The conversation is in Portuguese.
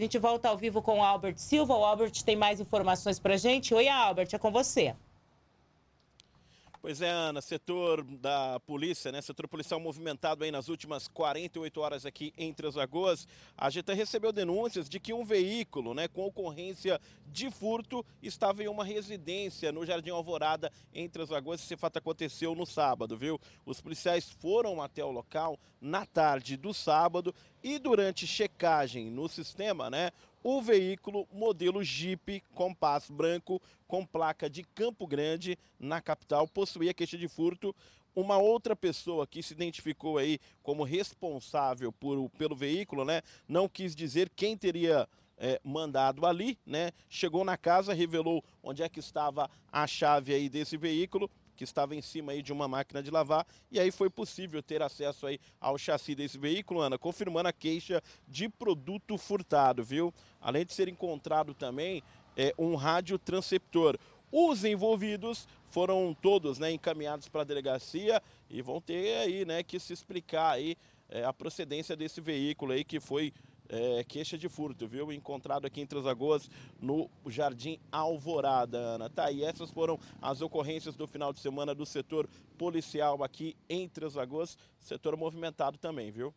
A gente volta ao vivo com o Albert Silva. O Albert tem mais informações para gente. Oi, Albert, é com você. Pois é, Ana, setor da polícia, né? Setor policial movimentado aí nas últimas 48 horas aqui em Três Lagoas. A gente recebeu denúncias de que um veículo, né, com ocorrência de furto, estava em uma residência no Jardim Alvorada em Três Lagoas. Esse fato aconteceu no sábado, viu? Os policiais foram até o local na tarde do sábado e durante checagem no sistema, né, o veículo modelo Jeep Compass branco com placa de Campo Grande na capital possuía queixa de furto. Uma outra pessoa que se identificou aí como responsável por, pelo veículo, né, não quis dizer quem teria é, mandado ali, né? Chegou na casa, revelou onde é que estava a chave aí desse veículo, que estava em cima aí de uma máquina de lavar, e aí foi possível ter acesso aí ao chassi desse veículo, Ana, confirmando a queixa de produto furtado, viu? Além de ser encontrado também é, um rádio transceptor. Os envolvidos foram todos né, encaminhados para a delegacia e vão ter aí né, que se explicar aí é, a procedência desse veículo aí que foi é, queixa de furto, viu? Encontrado aqui em Três Lagoas, no Jardim Alvorada, Ana. Tá, e essas foram as ocorrências do final de semana do setor policial aqui em Três Lagoas, setor movimentado também, viu?